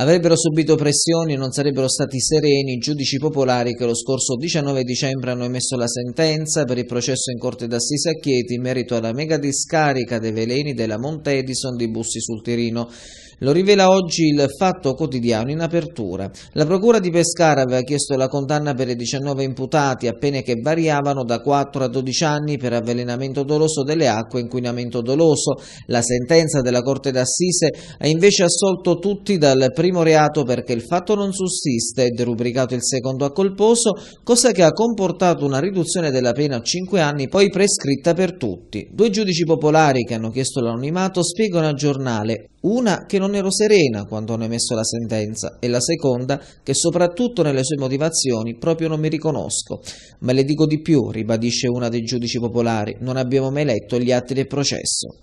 Avrebbero subito pressioni e non sarebbero stati sereni i giudici popolari che lo scorso 19 dicembre hanno emesso la sentenza per il processo in corte d'assise a Chieti in merito alla mega discarica dei veleni della Monte Edison di Bussi sul Tirino. Lo rivela oggi il Fatto Quotidiano in apertura. La procura di Pescara aveva chiesto la condanna per i 19 imputati, appena che variavano da 4 a 12 anni per avvelenamento doloso delle acque e inquinamento doloso. La sentenza della Corte d'Assise ha invece assolto tutti dal primo primo reato perché il fatto non sussiste è rubricato il secondo a colposo, cosa che ha comportato una riduzione della pena a 5 anni poi prescritta per tutti. Due giudici popolari che hanno chiesto l'anonimato spiegano al giornale una che non ero serena quando hanno emesso la sentenza e la seconda che soprattutto nelle sue motivazioni proprio non mi riconosco. Ma le dico di più, ribadisce una dei giudici popolari, non abbiamo mai letto gli atti del processo.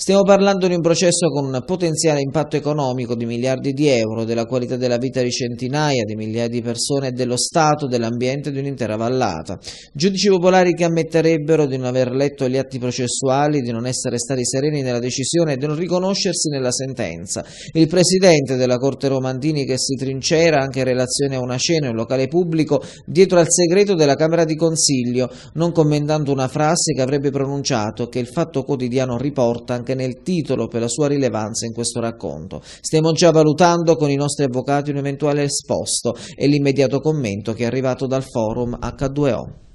Stiamo parlando di un processo con un potenziale impatto economico di miliardi di euro, della qualità della vita di centinaia di migliaia di persone e dello stato dell'ambiente di un'intera vallata. Giudici popolari che ammetterebbero di non aver letto gli atti processuali, di non essere stati sereni nella decisione e di non riconoscersi nella sentenza. Il presidente della Corte Romandini che si trincera anche in relazione a una cena in un locale pubblico dietro al segreto della Camera di Consiglio, non commentando una frase che avrebbe pronunciato che il fatto quotidiano riporta anche anche nel titolo per la sua rilevanza in questo racconto. Stiamo già valutando con i nostri avvocati un eventuale esposto e l'immediato commento che è arrivato dal forum H2O.